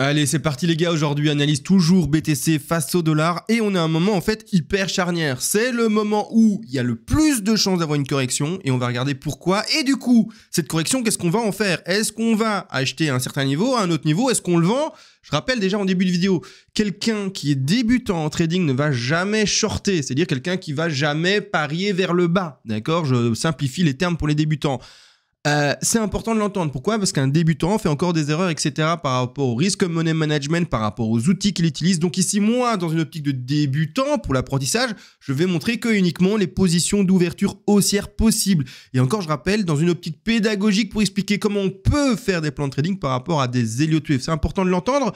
Allez, c'est parti les gars, aujourd'hui analyse toujours BTC face au dollar et on a un moment en fait hyper charnière. C'est le moment où il y a le plus de chances d'avoir une correction et on va regarder pourquoi. Et du coup, cette correction, qu'est-ce qu'on va en faire Est-ce qu'on va acheter à un certain niveau, à un autre niveau Est-ce qu'on le vend je rappelle déjà en début de vidéo, quelqu'un qui est débutant en trading ne va jamais shorter, c'est-à-dire quelqu'un qui va jamais parier vers le bas. D'accord Je simplifie les termes pour les débutants. Euh, c'est important de l'entendre. Pourquoi Parce qu'un débutant fait encore des erreurs, etc. par rapport au risque money management, par rapport aux outils qu'il utilise. Donc ici, moi, dans une optique de débutant pour l'apprentissage, je vais montrer que uniquement les positions d'ouverture haussière possibles. Et encore, je rappelle, dans une optique pédagogique pour expliquer comment on peut faire des plans de trading par rapport à des Elliott Wave. C'est important de l'entendre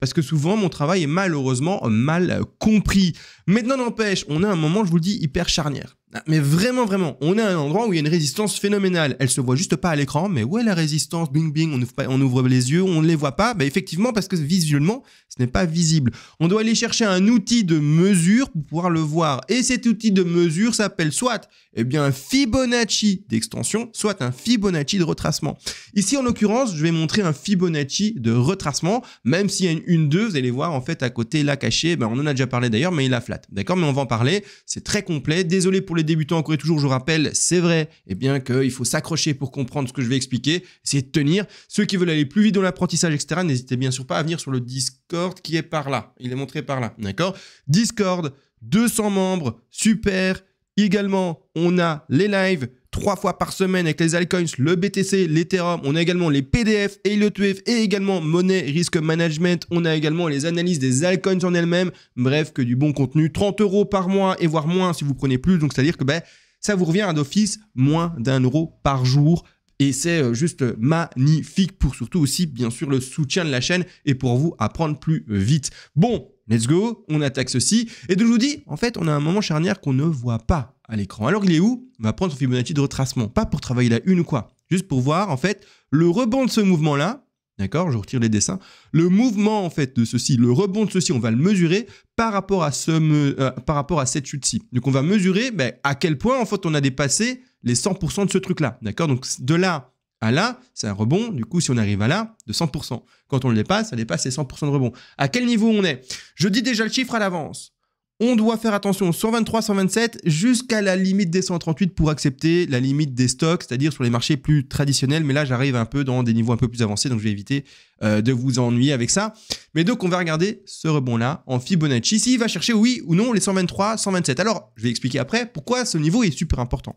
parce que souvent mon travail est malheureusement mal compris. Maintenant n'empêche, on a un moment, je vous le dis, hyper charnière. Ah, mais vraiment, vraiment, on est à un endroit où il y a une résistance phénoménale. Elle se voit juste pas à l'écran, mais où est la résistance Bing, bing, on ouvre, pas, on ouvre les yeux, on ne les voit pas. Bah, effectivement, parce que visuellement, ce n'est pas visible. On doit aller chercher un outil de mesure pour pouvoir le voir. Et cet outil de mesure s'appelle soit eh bien, un Fibonacci d'extension, soit un Fibonacci de retracement. Ici, en l'occurrence, je vais montrer un Fibonacci de retracement, même s'il y a une, deux, deux, vous allez voir, en fait, à côté, là, caché, ben, on en a déjà parlé d'ailleurs, mais il a flat. D'accord Mais on va en parler. C'est très complet. Désolé pour les débutant encore et toujours, je rappelle, c'est vrai, eh bien qu'il faut s'accrocher pour comprendre ce que je vais expliquer, C'est de tenir. Ceux qui veulent aller plus vite dans l'apprentissage, etc., n'hésitez bien sûr pas à venir sur le Discord qui est par là. Il est montré par là, d'accord Discord, 200 membres, super. Également, on a les lives trois fois par semaine avec les altcoins, le BTC, l'Ethereum. On a également les PDF et le TUF et également monnaie, risque management. On a également les analyses des altcoins en elles-mêmes. Bref, que du bon contenu. 30 euros par mois et voire moins si vous prenez plus. Donc, c'est-à-dire que ben, ça vous revient à d'office moins d'un euro par jour. Et c'est euh, juste magnifique pour surtout aussi, bien sûr, le soutien de la chaîne et pour vous apprendre plus vite. Bon, let's go, on attaque ceci. Et donc je vous dis, en fait, on a un moment charnière qu'on ne voit pas à l'écran. Alors il est où On va prendre son Fibonacci de retracement, pas pour travailler la une ou quoi, juste pour voir en fait le rebond de ce mouvement-là, d'accord Je retire les dessins. Le mouvement en fait de ceci, le rebond de ceci, on va le mesurer par rapport à, ce euh, par rapport à cette chute-ci. Donc on va mesurer ben, à quel point en fait on a dépassé les 100% de ce truc-là, d'accord Donc de là à là, c'est un rebond. Du coup, si on arrive à là, de 100%. Quand on le dépasse, ça dépasse les 100% de rebond. À quel niveau on est Je dis déjà le chiffre à l'avance. On doit faire attention 123, 127 jusqu'à la limite des 138 pour accepter la limite des stocks, c'est-à-dire sur les marchés plus traditionnels. Mais là, j'arrive un peu dans des niveaux un peu plus avancés, donc je vais éviter euh, de vous ennuyer avec ça. Mais donc, on va regarder ce rebond-là en Fibonacci. il va chercher oui ou non les 123, 127. Alors, je vais expliquer après pourquoi ce niveau est super important.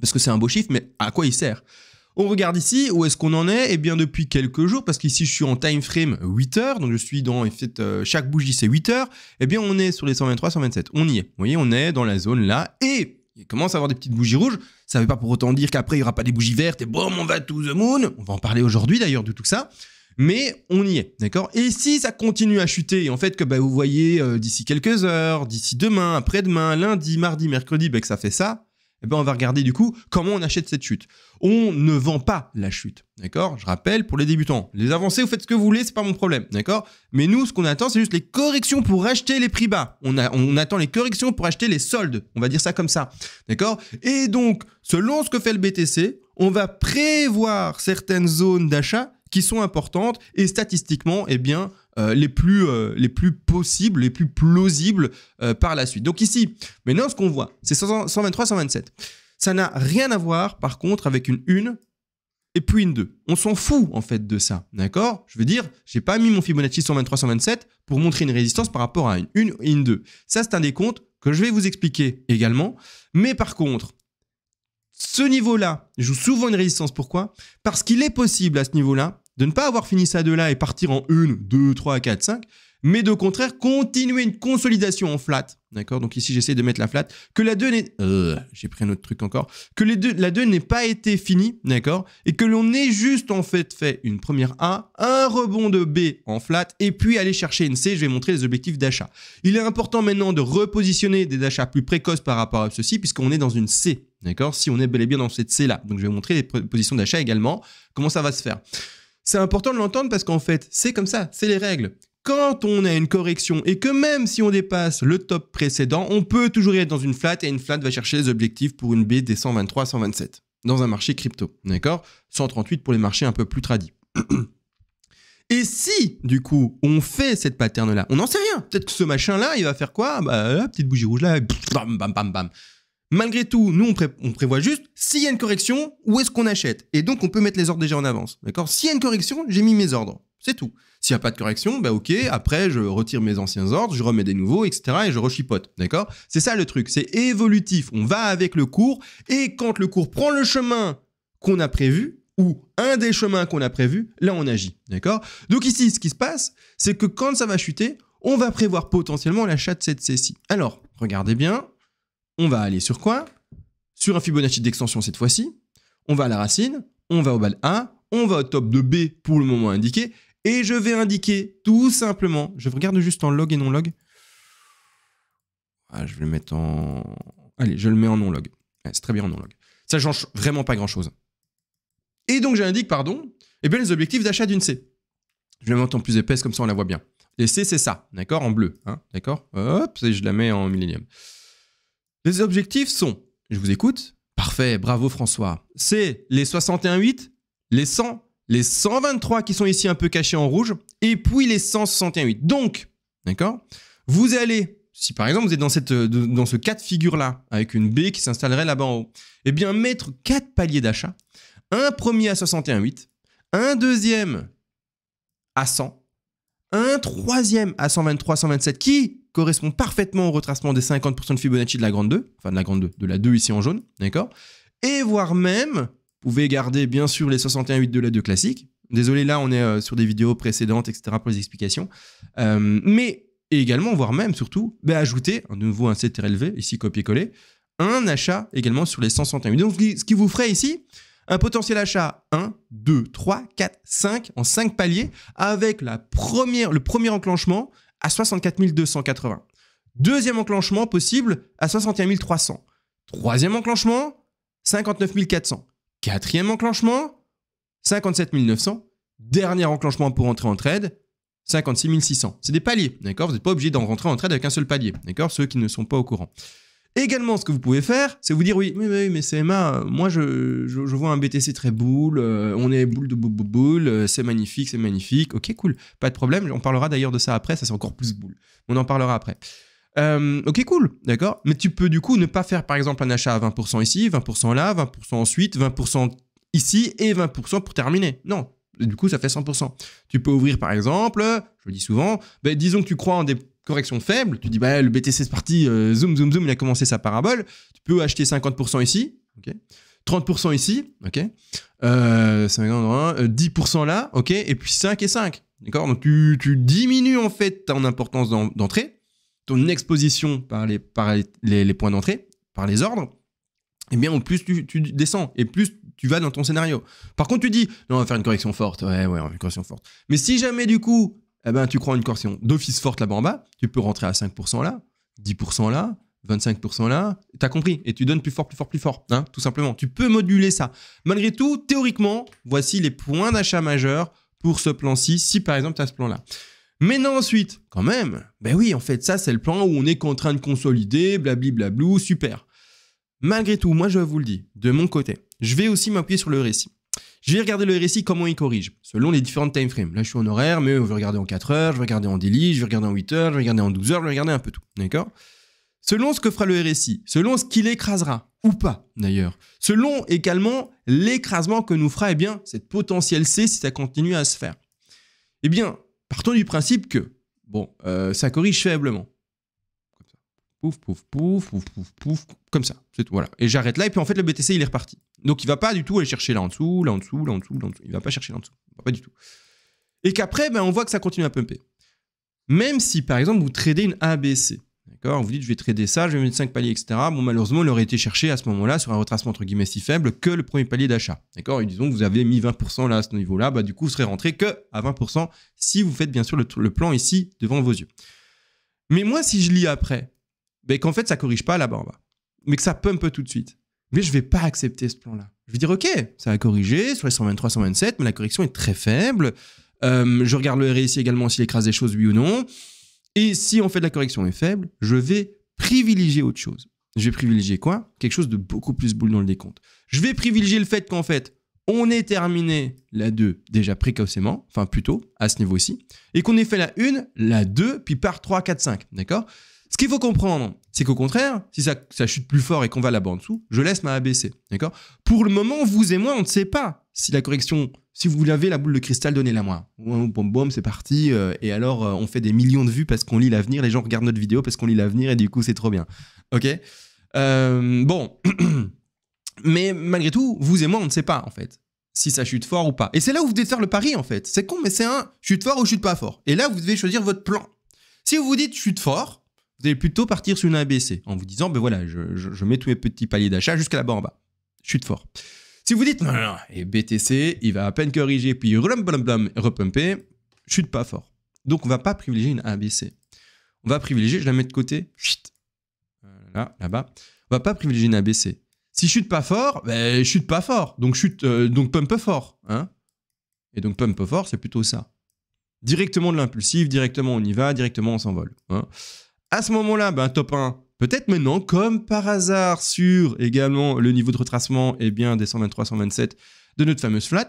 Parce que c'est un beau chiffre, mais à quoi il sert on regarde ici où est-ce qu'on en est Eh bien depuis quelques jours, parce qu'ici je suis en time frame 8 heures, donc je suis dans, en fait, euh, chaque bougie c'est 8 heures, eh bien on est sur les 123, 127, on y est. Vous voyez, on est dans la zone là, et il commence à avoir des petites bougies rouges, ça ne veut pas pour autant dire qu'après il n'y aura pas des bougies vertes, et boom on va to the moon, on va en parler aujourd'hui d'ailleurs de tout ça, mais on y est, d'accord Et si ça continue à chuter, et en fait que bah, vous voyez euh, d'ici quelques heures, d'ici demain, après-demain, lundi, mardi, mercredi, ben que ça fait ça, eh ben, on va regarder du coup comment on achète cette chute. On ne vend pas la chute, d'accord Je rappelle pour les débutants, les avancées vous faites ce que vous voulez, c'est pas mon problème, d'accord Mais nous, ce qu'on attend, c'est juste les corrections pour acheter les prix bas. On, a, on attend les corrections pour acheter les soldes, on va dire ça comme ça, d'accord Et donc, selon ce que fait le BTC, on va prévoir certaines zones d'achat qui sont importantes et statistiquement, eh bien, euh, les, plus, euh, les plus possibles, les plus plausibles euh, par la suite. Donc ici, maintenant, ce qu'on voit, c'est 123, 127. Ça n'a rien à voir, par contre, avec une 1 et puis une 2. On s'en fout, en fait, de ça. D'accord Je veux dire, j'ai pas mis mon Fibonacci 123, 127 pour montrer une résistance par rapport à une 1 et une 2. Ça, c'est un des comptes que je vais vous expliquer également. Mais par contre, ce niveau-là je joue souvent une résistance. Pourquoi Parce qu'il est possible à ce niveau-là de ne pas avoir fini ça de là et partir en 1, 2, 3, 4, 5, mais de contraire continuer une consolidation en flat. D'accord Donc ici j'essaie de mettre la flat. Que la 2 euh, j'ai pris un truc encore. Que les deux, la 2 n'ait pas été finie, d'accord Et que l'on ait juste en fait fait une première A, un rebond de B en flat, et puis aller chercher une C. Je vais montrer les objectifs d'achat. Il est important maintenant de repositionner des achats plus précoces par rapport à ceci, puisqu'on est dans une C, d'accord Si on est bel et bien dans cette C là. Donc je vais montrer les positions d'achat également, comment ça va se faire. C'est important de l'entendre parce qu'en fait, c'est comme ça, c'est les règles. Quand on a une correction et que même si on dépasse le top précédent, on peut toujours y être dans une flat et une flat va chercher les objectifs pour une B des 123, 127 dans un marché crypto, d'accord 138 pour les marchés un peu plus tradis. Et si, du coup, on fait cette pattern-là, on n'en sait rien. Peut-être que ce machin-là, il va faire quoi ah Bah, la petite bougie rouge là, bam, bam, bam, bam. Malgré tout, nous, on, prévoit juste s'il y a une correction, où est-ce qu'on achète Et donc, on peut mettre les ordres déjà en avance. D'accord S'il y a une correction, j'ai mis mes ordres. C'est tout. S'il n'y a pas de correction, bah ok, après je retire mes anciens ordres, je remets des nouveaux, etc. et je rechipote. D'accord C'est ça le truc, c'est évolutif. On va avec le cours et quand le cours prend le chemin qu'on a prévu, ou un des chemins qu'on a prévu, là on agit. D'accord Donc ici, ce qui se passe, c'est que quand ça va chuter, on va prévoir potentiellement l'achat de cette CCI. Alors, regardez bien, on va aller sur quoi Sur un Fibonacci d'extension cette fois-ci. On va à la racine, on va au bal A. on va au top de B pour le moment indiqué, et je vais indiquer tout simplement, je regarde juste en log et non log. Ah, je vais le mettre en... Allez, je le mets en non log. c'est très bien en non log. Ça change vraiment pas grand-chose. Et donc j'indique, pardon, eh bien, les objectifs d'achat d'une C. Je vais mettre en plus épaisse, comme ça on la voit bien. Et C, c'est ça, d'accord En bleu, hein, d'accord Hop, je la mets en millénium. Les objectifs sont, je vous écoute, parfait, bravo François, c'est les 61,8, les 100, les 123 qui sont ici un peu cachés en rouge, et puis les 161,8. Donc, d'accord Vous allez, si par exemple vous êtes dans, cette, euh, dans ce cas de figure-là, avec une B qui s'installerait là-bas en haut, eh bien mettre quatre paliers d'achat, un premier à 61,8, un deuxième à 100, un troisième à 123, 127, qui correspond parfaitement au retracement des 50% de Fibonacci de la grande 2, enfin de la grande 2, de la 2 ici en jaune, d'accord Et voire même, vous pouvez garder bien sûr les 61,8 de la 2 classique. Désolé, là on est euh, sur des vidéos précédentes, etc. pour les explications. Euh, mais également, voire même surtout, bah, ajouter à nouveau un élevé, ici copier-coller, un achat également sur les 161. Donc ce qui vous ferait ici un potentiel achat 1, 2, 3, 4, 5 en 5 paliers avec la première, le premier enclenchement à 64 280. Deuxième enclenchement possible à 61 300. Troisième enclenchement, 59 400. Quatrième enclenchement, 57 900. Dernier enclenchement pour entrer en trade, 56 600. C'est des paliers, d'accord Vous n'êtes pas obligé d'en rentrer en trade avec un seul palier, d'accord Ceux qui ne sont pas au courant. Également, ce que vous pouvez faire, c'est vous dire oui, mais, mais, mais CMA, moi je, vois un BTC très boule, euh, on est boule de boule, boule, euh, c'est magnifique, c'est magnifique, ok, cool, pas de problème, on parlera d'ailleurs de ça après, ça c'est encore plus boule, on en parlera après. Euh, ok, cool, d'accord, mais tu peux du coup ne pas faire par exemple un achat à 20% ici, 20% là, 20% ensuite, 20% ici et 20% pour terminer. Non, du coup ça fait 100%. Tu peux ouvrir par exemple, je le dis souvent, ben, disons que tu crois en des correction faible, tu dis bah le BTC c'est parti, euh, zoom zoom zoom, il a commencé sa parabole. Tu peux acheter 50% ici, ok, 30% ici, ok, 10% euh, là, ok, et puis 5 et 5, d'accord. Donc tu, diminues en fait ton importance d'entrée, ton exposition par les les, points d'entrée, par les ordres. Et eh bien, au plus tu, descends et plus tu vas dans ton scénario. Par contre, tu dis, non, on va faire une correction forte. Ouais, ouais, une correction forte. Mais si jamais, du coup, eh ben, tu crois une correction d'office forte là-bas en bas, tu peux rentrer à 5% là, 10% là, 25% là, tu as compris, et tu donnes plus fort, plus fort, plus fort, hein, tout simplement. Tu peux moduler ça. Malgré tout, théoriquement, voici les points d'achat majeurs pour ce plan-ci, si par exemple tu as ce plan-là. Mais non, ensuite, quand même, ben oui, en fait, ça, c'est le plan où on est contraint train de consolider, blablabla, super. Malgré tout, moi, je vous le dis, de mon côté, je vais aussi m'appuyer sur le récit. Je vais regarder le RSI, comment il corrige, selon les différentes time frames. Là, je suis en horaire, mais je vais regarder en 4 heures, je vais regarder en daily, je vais regarder en 8 heures, je vais regarder en 12 heures, je vais regarder un peu tout. D'accord Selon ce que fera le RSI, selon ce qu'il écrasera, ou pas d'ailleurs, selon également l'écrasement que nous fera eh bien, cette potentielle C si ça continue à se faire. Eh bien, partons du principe que, bon, euh, ça corrige faiblement. Pouf, pouf, pouf, pouf, pouf, pouf, comme ça, c'est voilà. Et j'arrête là, et puis en fait, le BTC, il est reparti. Donc il va pas du tout aller chercher là en dessous, là en dessous, là en dessous, là en dessous. Il va pas chercher là en dessous. Pas du tout. Et qu'après, ben, on voit que ça continue à pumper. Même si, par exemple, vous tradez une ABC. D'accord Vous dites, je vais trader ça, je vais mettre 5 paliers, etc. Bon, malheureusement, il aurait été cherché à ce moment-là sur un retracement entre guillemets si faible que le premier palier d'achat. D'accord Et disons que vous avez mis 20% là à ce niveau-là, bah, du coup, vous serez rentré que à 20% si vous faites bien sûr le, plan ici devant vos yeux. Mais moi, si je lis après, ben, qu'en fait, ça corrige pas là-bas mais que ça pumpe tout de suite, mais je vais pas accepter ce plan-là. Je vais dire, OK, ça a corrigé sur les 123, 127, mais la correction est très faible. Euh, je regarde le RSI également s'il écrase des choses, oui ou non. Et si en fait la correction est faible, je vais privilégier autre chose. Je vais privilégier quoi Quelque chose de beaucoup plus boule dans le décompte. Je vais privilégier le fait qu'en fait, on ait terminé la 2 déjà précocement, enfin plutôt à ce niveau-ci, et qu'on ait fait la 1, la 2, puis par 3, 4, 5. D'accord ce qu'il faut comprendre, c'est qu'au contraire, si ça, chute plus fort et qu'on va là-bas en dessous, je laisse ma ABC. D'accord Pour le moment, vous et moi, on ne sait pas si la correction, si vous l'avez, la boule de cristal, donnez-la moi. Boum, boum, c'est parti. Euh, et alors, euh, on fait des millions de vues parce qu'on lit l'avenir. Les gens regardent notre vidéo parce qu'on lit l'avenir et du coup, c'est trop bien. OK euh, Bon. Mais malgré tout, vous et moi, on ne sait pas, en fait si ça chute fort ou pas. Et c'est là où vous devez faire le pari en fait. C'est con, mais c'est un chute fort ou chute pas fort. Et là, vous devez choisir votre plan. Si vous vous dites chute fort, vous allez plutôt partir sur une ABC en vous disant, ben voilà, je, je, mets tous mes petits paliers d'achat jusqu'à là-bas en bas. Chute fort. Si vous dites, non, et BTC, il va à peine corriger, puis blam, repumper, chute pas fort. Donc on va pas privilégier une ABC. On va privilégier, je la mets de côté, chut, là, là-bas. On va pas privilégier une ABC. Si je chute pas fort, ben, je chute pas fort. Donc chute, euh, donc pump fort. Hein et donc pump fort, c'est plutôt ça. Directement de l'impulsif, directement on y va, directement on s'envole. Hein à ce moment-là, ben, top 1, Peut-être maintenant, comme par hasard, sur également le niveau de retracement, eh bien, des 123, 127 de notre fameuse flat.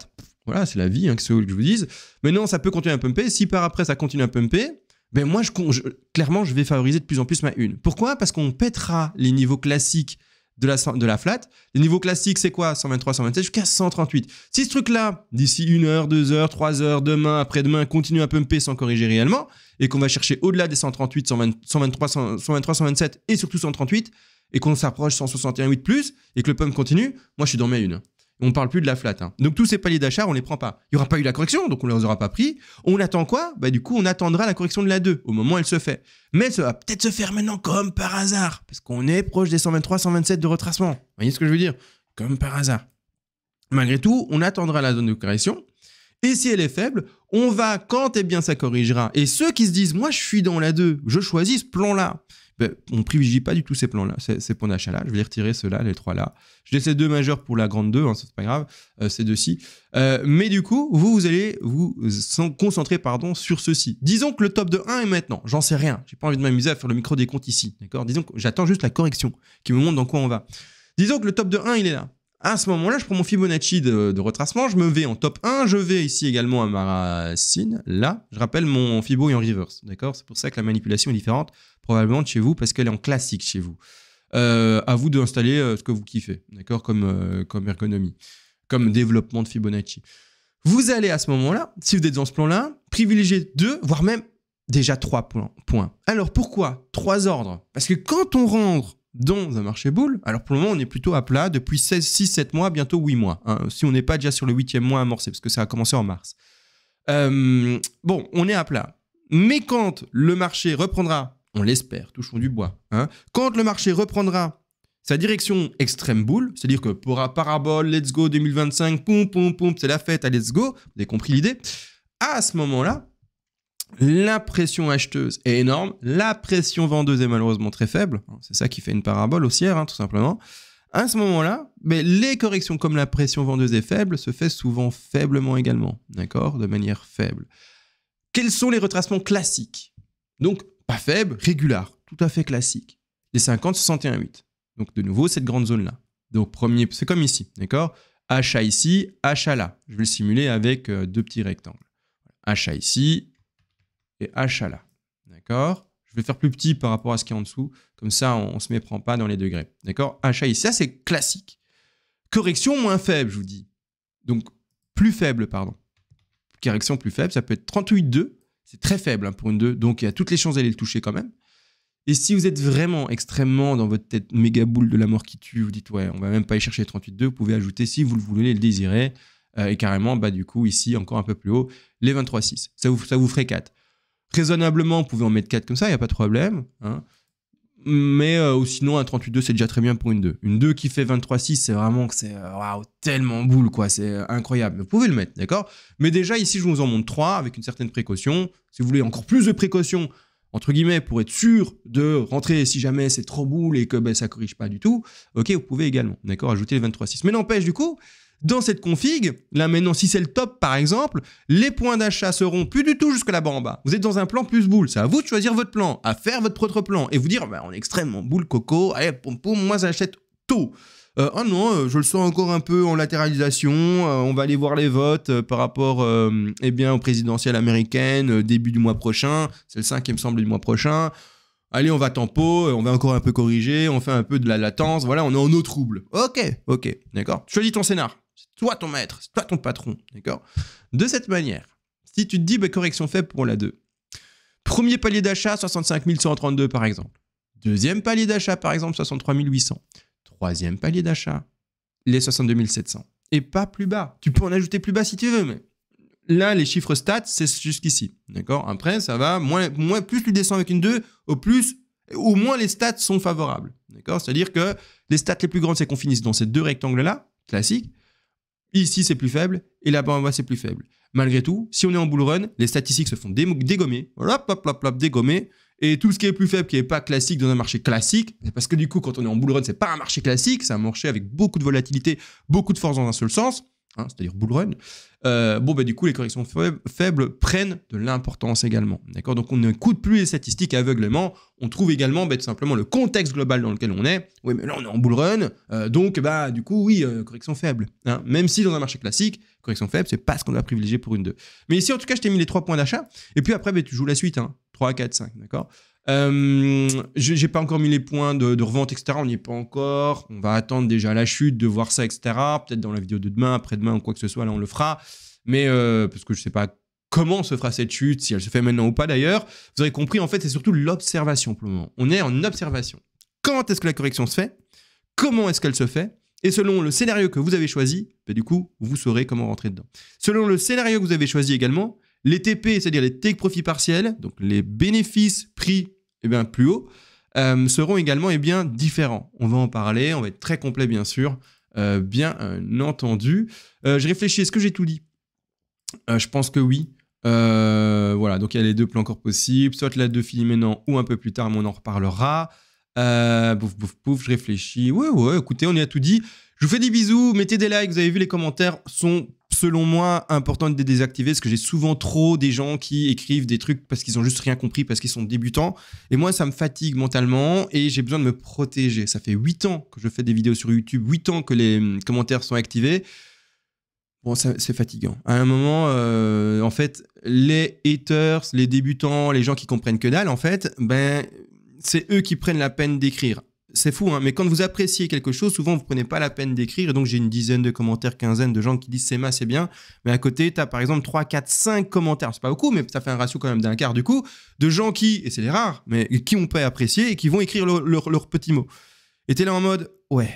Voilà, c'est la vie, hein, que je vous dise. Maintenant, ça peut continuer à pumper. Si par après, ça continue à pumper, ben moi, clairement, je vais favoriser de plus en plus ma une. Pourquoi Parce qu'on pètera les niveaux classiques de la, de la flat. Les niveaux classiques, c'est quoi 123, 127 jusqu'à 138. Si ce truc-là, d'ici une heure, deux heures, trois heures, demain, après-demain, continue à pumper sans corriger réellement, et qu'on va chercher au-delà des 138, 123, 123, 127 et surtout 138, et qu'on s'approche 161,8 plus, et que le pump continue, moi je suis dormi à une. On parle plus de la flat. Hein. Donc tous ces paliers d'achat, on les prend pas. Il y aura pas eu la correction, donc on les aura pas pris. On attend quoi Bah du coup, on attendra la correction de la 2 au moment où elle se fait. Mais ça va peut-être se faire maintenant comme par hasard, parce qu'on est proche des 123, 127 de retracement. Vous voyez ce que je veux dire Comme par hasard. Malgré tout, on attendra la zone de correction. Et si elle est faible, on va, quand et eh bien ça corrigera. Et ceux qui se disent, moi je suis dans la 2, je choisis ce plan-là on ben, on privilégie pas du tout ces plans-là, ces, points d'achat-là. Je vais les retirer ceux-là, les trois-là. Je laisse deux majeurs pour la grande 2, hein, c'est pas grave, euh, ces deux-ci. Euh, mais du coup, vous, vous allez vous concentrer pardon, sur ceci. Disons que le top de 1 est maintenant, j'en sais rien. J'ai pas envie de m'amuser à faire le micro des comptes ici, d'accord Disons que j'attends juste la correction qui me montre dans quoi on va. Disons que le top de 1, il est là. À ce moment-là, je prends mon Fibonacci de, de, retracement, je me vais en top 1, je vais ici également à ma racine. Là, je rappelle mon Fibo est en reverse, d'accord C'est pour ça que la manipulation est différente probablement de chez vous parce qu'elle est en classique chez vous. Euh, à vous d'installer installer euh, ce que vous kiffez, d'accord comme, euh, comme ergonomie, comme développement de Fibonacci. Vous allez à ce moment-là, si vous êtes dans ce plan-là, privilégier deux, voire même déjà trois points. Alors pourquoi trois ordres Parce que quand on rentre dans un Marché Boule. Alors pour le moment, on est plutôt à plat depuis 16, 6, 7 mois, bientôt 8 mois. Hein, si on n'est pas déjà sur le 8e mois amorcé, parce que ça a commencé en mars. Euh, bon, on est à plat. Mais quand le marché reprendra, on l'espère, touchons du bois, hein, quand le marché reprendra sa direction extrême boule, c'est-à-dire que pour un parabole, let's go 2025, poum, poum, poum, c'est la fête, let's go, vous avez compris l'idée, à ce moment-là, la pression acheteuse est énorme, la pression vendeuse est malheureusement très faible, hein, c'est ça qui fait une parabole haussière, hein, tout simplement. À ce moment-là, mais les corrections comme la pression vendeuse est faible se fait souvent faiblement également, d'accord De manière faible. Quels sont les retracements classiques Donc, pas faible, régular, tout à fait classique. Les 50, 61, 8. Donc, de nouveau, cette grande zone-là. Donc, premier, c'est comme ici, d'accord Achat ici, achat là. Je vais le simuler avec euh, deux petits rectangles. Achat ici, et achat-là. D'accord Je vais faire plus petit par rapport à ce qui est en dessous. Comme ça, on ne se méprend pas dans les degrés. D'accord Achat ici. Ça, c'est classique. Correction moins faible, je vous dis. Donc, plus faible, pardon. Correction plus faible, ça peut être 38,2. C'est très faible hein, pour une 2. Donc, il y a toutes les chances d'aller le toucher quand même. Et si vous êtes vraiment extrêmement dans votre tête méga boule de la mort qui tue, vous dites ouais, on va même pas y chercher 38.2, vous pouvez ajouter si vous le voulez, le désirez, euh, et carrément, bah du coup, ici, encore un peu plus haut, les 23.6. Ça vous, ça vous ferait 4 raisonnablement, vous pouvez en mettre 4 comme ça, il n'y a pas de problème. Hein. Mais euh, sinon, un 38-2, c'est déjà très bien pour une 2. Une 2 qui fait 23-6, c'est vraiment que c'est euh, tellement boule, quoi. C'est euh, incroyable. Vous pouvez le mettre, d'accord Mais déjà, ici, je vous en montre 3 avec une certaine précaution. Si vous voulez encore plus de précaution, entre guillemets, pour être sûr de rentrer si jamais c'est trop boule et que ben, ça corrige pas du tout, ok, vous pouvez également, d'accord Ajouter les 23-6. Mais n'empêche, du coup, dans cette config, là maintenant, si c'est le top par exemple, les points d'achat seront plus du tout jusqu'à là-bas en bas. Vous êtes dans un plan plus boule. C'est à vous de choisir votre plan, à faire votre propre plan et vous dire, bah, on est extrêmement boule coco, allez, pom, moi j'achète tôt. Euh, ah non, euh, je le sens encore un peu en latéralisation. Euh, on va aller voir les votes euh, par rapport eh bien, aux présidentielles américaines début du mois prochain. C'est le 5 me semble du mois prochain. Allez, on va tempo, on va encore un peu corriger, on fait un peu de la latence. Voilà, on est en eau trouble. Ok, ok, d'accord. Choisis ton scénar toi ton maître, c'est toi ton patron, d'accord De cette manière, si tu te dis, bah, correction faible pour la 2. Premier palier d'achat, 65 132 par exemple. Deuxième palier d'achat, par exemple, 63 800. Troisième palier d'achat, les 62 700. Et pas plus bas. Tu peux en ajouter plus bas si tu veux, mais là, les chiffres stats, c'est jusqu'ici. D'accord Après, ça va, moins, plus tu descends avec une 2, au plus, au moins les stats sont favorables. D'accord C'est-à-dire que les stats les plus grandes, c'est qu'on finisse dans ces deux rectangles-là, classiques. Ici, c'est plus faible et là-bas en bas, c'est plus faible. Malgré tout, si on est en bull run, les statistiques se font dégommer. dégommer. Et tout ce qui est plus faible, qui n'est pas classique dans un marché classique, parce que du coup, quand on est en bull run, c'est pas un marché classique, c'est un marché avec beaucoup de volatilité, beaucoup de force dans un seul sens. Hein, c'est-à-dire bull run, euh, bon, bah, du coup, les corrections faibles prennent de l'importance également. D'accord Donc, on ne n'écoute plus les statistiques aveuglément. On trouve également, bah, tout simplement, le contexte global dans lequel on est. Oui, mais là, on est en bull run. Euh, donc, bah, du coup, oui, euh, correction faible. Hein. Même si dans un marché classique, correction faible, c'est pas ce qu'on va privilégier pour une deux. Mais ici, en tout cas, je t'ai mis les trois points d'achat. Et puis après, bah, tu joues la suite. Hein, 3, 4, 5. D'accord euh, j'ai pas encore mis les points de, revente, etc. On n'y est pas encore. On va attendre déjà la chute, de voir ça, etc. Peut-être dans la vidéo de demain, après-demain ou quoi que ce soit, là on le fera. Mais euh, parce que je sais pas comment se fera cette chute, si elle se fait maintenant ou pas d'ailleurs. Vous aurez compris, en fait, c'est surtout l'observation pour le moment. On est en observation. Quand est-ce que la correction se fait Comment est-ce qu'elle se fait et selon le scénario que vous avez choisi, ben, du coup, vous saurez comment rentrer dedans. Selon le scénario que vous avez choisi également, les TP, c'est-à-dire les take profit partiels, donc les bénéfices pris eh bien, plus haut, euh, seront également et eh bien, différents. On va en parler, on va être très complet bien sûr, euh, bien euh, entendu. Euh, je réfléchis, est-ce que j'ai tout dit Je pense que oui. voilà, donc il y a les deux plans encore possibles, soit la de film maintenant ou un peu plus tard, on en reparlera. bouf, bouf, bouf, je réfléchis. Ouais, ouais, écoutez, on y a tout dit. Je vous fais des bisous, mettez des likes, vous avez vu les commentaires sont selon moi, important de désactiver parce que j'ai souvent trop des gens qui écrivent des trucs parce qu'ils ont juste rien compris, parce qu'ils sont débutants. Et moi, ça me fatigue mentalement et j'ai besoin de me protéger. Ça fait 8 ans que je fais des vidéos sur YouTube, 8 ans que les hum, commentaires sont activés. Bon, c'est fatigant. À un moment, euh, en fait, les haters, les débutants, les gens qui comprennent que dalle, en fait, ben, c'est eux qui prennent la peine d'écrire c'est fou, hein. mais quand vous appréciez quelque chose, souvent vous prenez pas la peine d'écrire. Et donc j'ai une dizaine de commentaires, quinzaine de gens qui disent c'est ma, c'est bien. Mais à côté, tu as par exemple 3, 4, 5 commentaires. C'est pas beaucoup, mais ça fait un ratio quand même d'un quart du coup, de gens qui, et c'est les rares, mais qui ont pas apprécié et qui vont écrire leurs petits mots. Et es là en mode, ouais,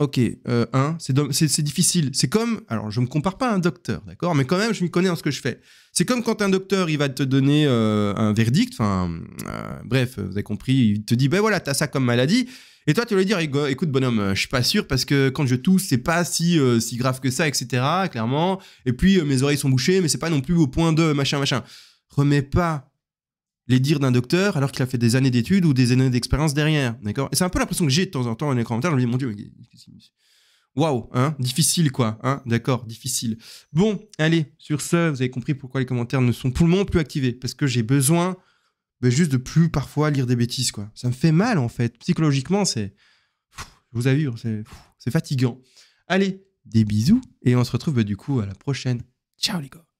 ok, euh, c'est difficile. C'est comme, alors je me compare pas à un docteur, d'accord, mais quand même je m'y connais en ce que je fais. C'est comme quand un docteur, il va te donner euh, un verdict, enfin, euh, bref, vous avez compris, il te dit, ben voilà, tu as ça comme maladie. Et toi, tu vas lui dire, écoute, bonhomme, euh, je suis pas sûr parce que quand je tousse, c'est pas si, euh, si grave que ça, etc., clairement. Et puis, euh, mes oreilles sont bouchées, mais c'est pas non plus au point de machin, machin. Remets pas les dires d'un docteur alors qu'il a fait des années d'études ou des années d'expérience derrière, d'accord Et c'est un peu l'impression que j'ai de temps en temps un commentaires, je me dis, mon Dieu, Waouh, hein, difficile quoi, hein, d'accord, difficile. Bon, allez, sur ce, vous avez compris pourquoi les commentaires ne sont pour le moment plus activés, parce que j'ai besoin ben, juste de plus parfois lire des bêtises, quoi. Ça me fait mal, en fait. Psychologiquement, c'est. je Vous avez vu, c'est fatigant. Allez, des bisous et on se retrouve ben, du coup à la prochaine. Ciao les gars